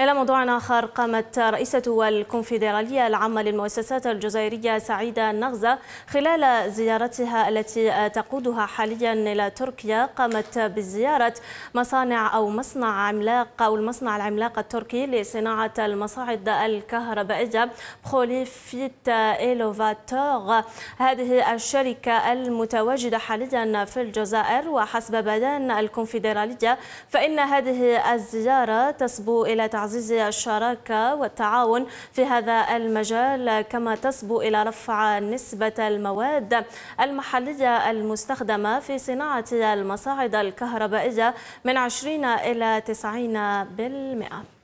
إلى موضوع آخر قامت رئيسة الكونفدرالية العامة للمؤسسات الجزائرية سعيدة النغزة خلال زيارتها التي تقودها حاليا إلى تركيا قامت بزيارة مصانع أو مصنع عملاق أو المصنع العملاق التركي لصناعة المصاعد الكهربائية بخوليفيت إيلوفاتور هذه الشركة المتواجدة حاليا في الجزائر وحسب بيان الكونفدرالية فإن هذه الزيارة تصبو إلى تعزيز تعزيز الشراكة والتعاون في هذا المجال كما تصب إلى رفع نسبة المواد المحلية المستخدمة في صناعة المصاعد الكهربائية من 20 إلى 90 بالمئة